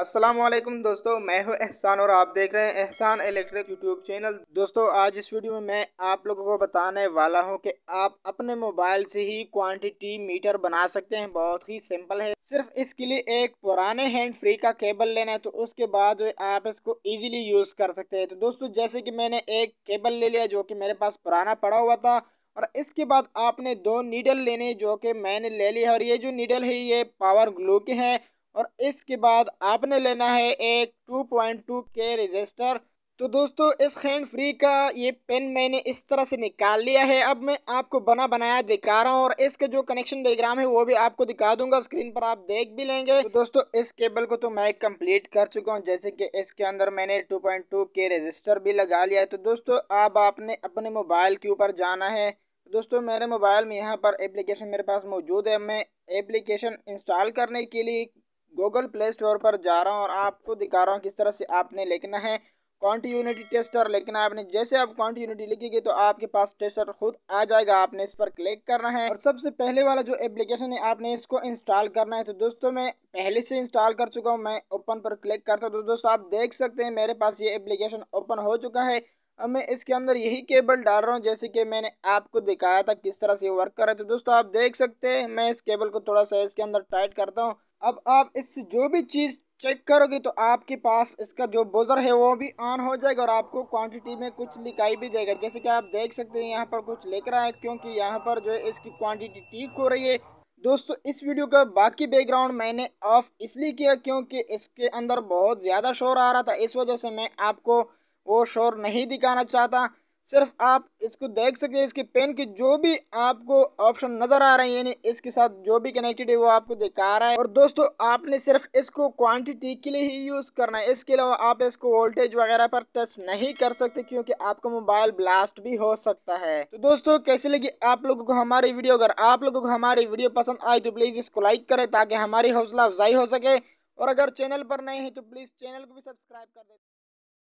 असलम दोस्तों मैं हूं एहसान और आप देख रहे हैं एहसान इलेक्ट्रिक यूट्यूब चैनल दोस्तों आज इस वीडियो में मैं आप लोगों को बताने वाला हूं कि आप अपने मोबाइल से ही क्वांटिटी मीटर बना सकते हैं बहुत ही सिंपल है सिर्फ इसके लिए एक पुराने हैंड फ्री का केबल लेना है तो उसके बाद आप इसको ईजिली यूज़ कर सकते हैं तो दोस्तों जैसे कि मैंने एक केबल ले लिया जो कि मेरे पास पुराना पड़ा हुआ था और इसके बाद आपने दो नीडल लेने जो कि मैंने ले लिया और ये जो नीडल है ये पावर ग्लू के हैं और इसके बाद आपने लेना है एक 2.2 के रजिस्टर तो दोस्तों इस हैंड फ्री का ये पेन मैंने इस तरह से निकाल लिया है अब मैं आपको बना बनाया दिखा रहा हूँ और इसके जो कनेक्शन डायग्राम है वो भी आपको दिखा दूंगा स्क्रीन पर आप देख भी लेंगे तो दोस्तों इस केबल को तो मैं कंप्लीट कर चुका हूँ जैसे कि इसके अंदर मैंने 2.2 के रजिस्टर भी लगा लिया है तो दोस्तों अब आपने अपने मोबाइल के ऊपर जाना है दोस्तों मेरे मोबाइल में यहाँ पर एप्लीकेशन मेरे पास मौजूद है मैं एप्लीकेशन इंस्टॉल करने के लिए गूगल प्ले स्टोर पर जा रहा हूँ और आपको दिखा रहा हूँ किस तरह से आपने लिखना है यूनिटी टेस्टर लिखना है आपने जैसे आप क्वान्टी यूनिटी लिखेगी तो आपके पास टेस्टर खुद आ जाएगा आपने इस पर क्लिक करना है और सबसे पहले वाला जो एप्लीकेशन है आपने इसको इंस्टॉल करना है तो दोस्तों मैं पहले से इंस्टॉल कर चुका हूँ मैं ओपन पर क्लिक करता हूँ तो दोस्तों आप देख सकते हैं मेरे पास ये एप्लीकेशन ओपन हो चुका है अब मैं इसके अंदर यही केबल डाल रहा हूँ जैसे कि मैंने आपको दिखाया था किस तरह से वर्क कर रहा है तो दोस्तों आप देख सकते हैं मैं इस केबल को थोड़ा सा इसके अंदर टाइट करता हूँ अब आप इससे जो भी चीज़ चेक करोगे तो आपके पास इसका जो बोजर है वो भी ऑन हो जाएगा और आपको क्वांटिटी में कुछ लिखाई भी देगा जैसे कि आप देख सकते हैं यहाँ पर कुछ लेकर रहा है क्योंकि यहाँ पर जो है इसकी क्वांटिटी ठीक हो रही है दोस्तों इस वीडियो का बाकी बैकग्राउंड मैंने ऑफ इसलिए किया क्योंकि इसके अंदर बहुत ज़्यादा शोर आ रहा था इस वजह से मैं आपको वो शोर नहीं दिखाना चाहता सिर्फ आप इसको देख सकते हैं इसके पेन के जो भी आपको ऑप्शन नज़र आ रहे हैं यानी इसके साथ जो भी कनेक्टेड है वो आपको दिखा रहा है और दोस्तों आपने सिर्फ इसको क्वांटिटी के लिए ही यूज़ करना है इसके अलावा आप इसको वोल्टेज वगैरह पर टच नहीं कर सकते क्योंकि आपका मोबाइल ब्लास्ट भी हो सकता है तो दोस्तों कैसे लगी आप लोगों को हमारी वीडियो अगर आप लोगों को हमारी वीडियो पसंद आए तो प्लीज़ इसको लाइक करें ताकि हमारी हौसला अफजाई हो सके और अगर चैनल पर नहीं है तो प्लीज़ चैनल को भी सब्सक्राइब कर दे